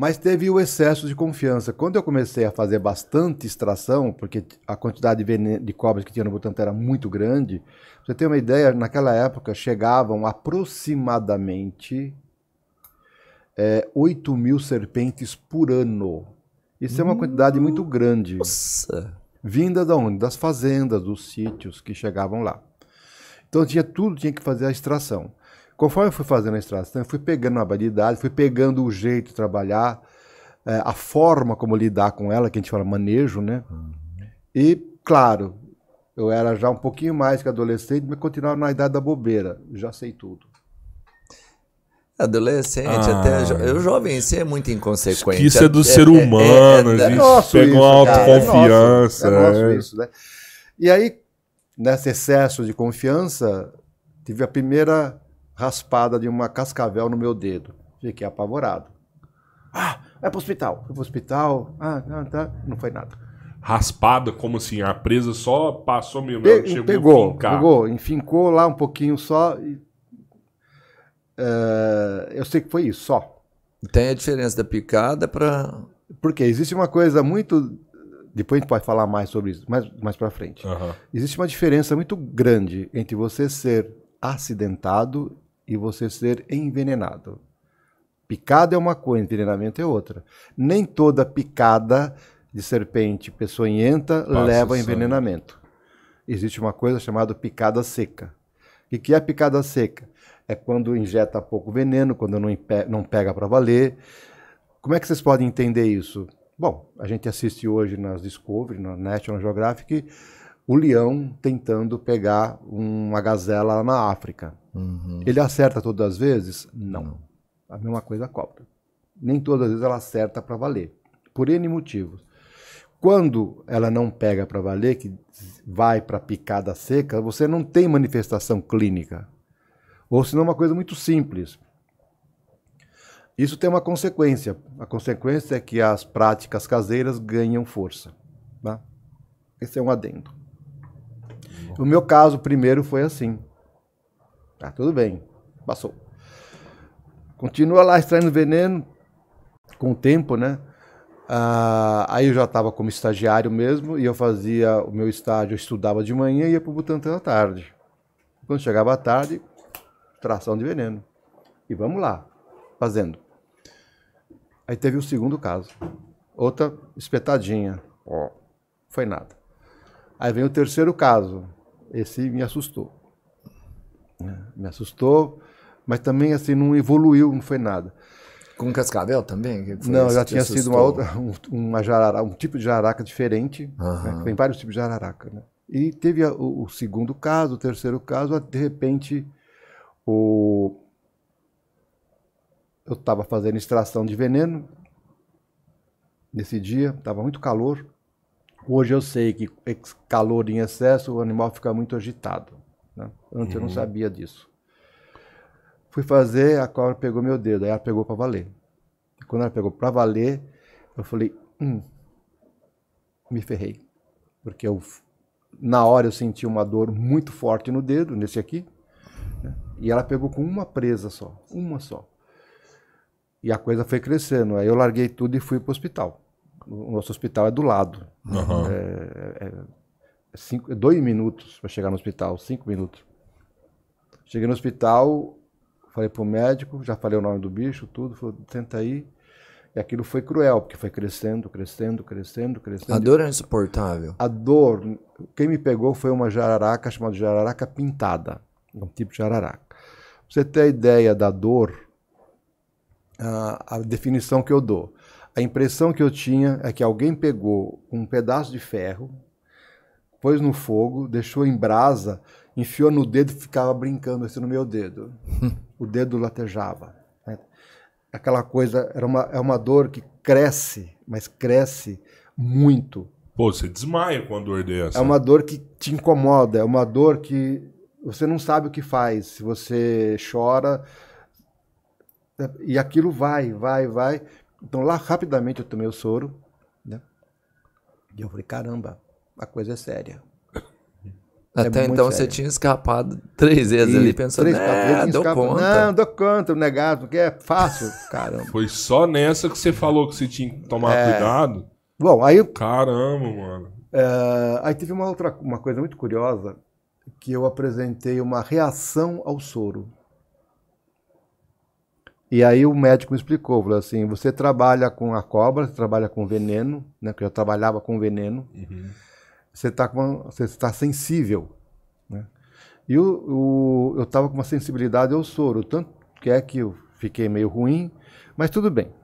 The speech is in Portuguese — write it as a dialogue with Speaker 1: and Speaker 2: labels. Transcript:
Speaker 1: mas teve o excesso de confiança. Quando eu comecei a fazer bastante extração, porque a quantidade de, veneno, de cobras que tinha no Butantan era muito grande, você tem uma ideia, naquela época chegavam aproximadamente é, 8 mil serpentes por ano. Isso é uma quantidade muito grande. Nossa! Vinda da onde? Das fazendas, dos sítios que chegavam lá. Então tinha tudo, tinha que fazer a extração. Conforme eu fui fazendo a extração, eu fui pegando a habilidade, fui pegando o jeito de trabalhar, é, a forma como lidar com ela, que a gente fala manejo, né? Uhum. E, claro, eu era já um pouquinho mais que adolescente, mas continuava na idade da bobeira. Já sei tudo. Adolescente, ah, até jo ah. eu jovem em é muito inconsequente. Isso é do é, ser é, é humano, é, é, é, a gente pega uma autoconfiança. É nosso, é nosso isso, né? E aí, nesse excesso de confiança, tive a primeira raspada de uma cascavel no meu dedo. Fiquei apavorado. Ah, vai pro hospital. Fui pro hospital. Ah, não, ah, tá. Não foi nada. Raspada, como assim? A presa só passou meu Pe chegou pegou, pegou, enfincou lá um pouquinho só. E, uh, eu sei que foi isso, só. Tem a diferença da picada para. Porque existe uma coisa muito. Depois a gente pode falar mais sobre isso, mais, mais para frente. Uhum. Existe uma diferença muito grande entre você ser acidentado e você ser envenenado. Picada é uma coisa, envenenamento é outra. Nem toda picada de serpente peçonhenta Passa leva a envenenamento. Existe uma coisa chamada picada seca. O que é picada seca? É quando injeta pouco veneno, quando não, não pega para valer. Como é que vocês podem entender isso? Bom, a gente assiste hoje nas Discovery, na National Geographic, o leão tentando pegar uma gazela na África. Uhum. Ele acerta todas as vezes? Não. Não. A mesma coisa a cobra. Nem todas as vezes ela acerta para valer, por N motivos. Quando ela não pega para valer, que vai para picada seca, você não tem manifestação clínica. Ou senão é uma coisa muito simples. Isso tem uma consequência. A consequência é que as práticas caseiras ganham força. Tá? Esse é um adendo. O meu caso primeiro foi assim. Tá, tudo bem. Passou. Continua lá extraindo veneno com o tempo, né? Ah, aí eu já estava como estagiário mesmo e eu fazia o meu estágio, eu estudava de manhã e ia para o Butantan à tarde. Quando chegava à tarde, tração de veneno. E vamos lá, fazendo. Aí teve o segundo caso. Outra espetadinha. Ó, foi nada. Aí vem o terceiro caso esse me assustou. Né? Me assustou, mas também assim não evoluiu, não foi nada. Com cascavel também? não, já tinha sido uma outra, uma um tipo de jararaca diferente. Uhum. Né? Tem vários tipos de jararaca. Né? E teve o, o, segundo caso, o terceiro caso, de repente o... eu estava fazendo extração de veneno nesse dia, estava muito calor. Hoje eu sei que calor em excesso o animal fica muito agitado. Né? Antes uhum. eu não uhum. sabia disso. Fui fazer, a cobra pegou meu dedo, aí ela pegou para valer. E quando ela pegou para valer, eu falei, hum, me ferrei. Porque eu, na hora eu senti uma dor muito forte no dedo, nesse aqui. Né? E ela pegou com uma presa só, uma só. E a coisa foi crescendo. Aí eu larguei tudo e fui para o hospital o nosso hospital é do lado. Uhum. É, é, cinco, é dois minutos para chegar no hospital, cinco minutos. Cheguei no hospital, falei pro médico, já falei o nome do bicho, tudo, falou, senta aí. E aquilo foi cruel, porque foi crescendo, crescendo, crescendo, crescendo. A dor era é insuportável. A dor, quem me pegou foi uma jararaca chamada jararaca pintada, um tipo de jararaca. Pra você ter a ideia da dor, a, a definição que eu dou. A impressão que eu tinha é que alguém pegou um pedaço de ferro, pôs no fogo, deixou em brasa, enfiou no dedo e ficava brincando assim no meu dedo. o dedo latejava. Né? Aquela coisa, era uma, é uma dor que cresce, mas cresce muito. Pô, você desmaia com a dor dessa. É uma dor que te incomoda, é uma dor que você não sabe o que faz. Se você chora. É, e aquilo vai, vai, vai. Então lá rapidamente eu tomei o soro, né? E eu falei, caramba, a coisa é séria. Até é então você tinha escapado três vezes e ali, pensando, três, né, dou conta. Não, dou conta, negado, é porque é fácil, caramba. Foi só nessa que você falou que você tinha que tomar é... cuidado? Bom, aí... Caramba, mano. É... Aí teve uma outra uma coisa muito curiosa, que eu apresentei uma reação ao soro. E aí o médico me explicou, falou assim, você trabalha com a cobra, você trabalha com veneno, né? Porque eu trabalhava com veneno. Uhum. Você está você está sensível, né? E o, o eu estava com uma sensibilidade ao soro, tanto que é que eu fiquei meio ruim, mas tudo bem.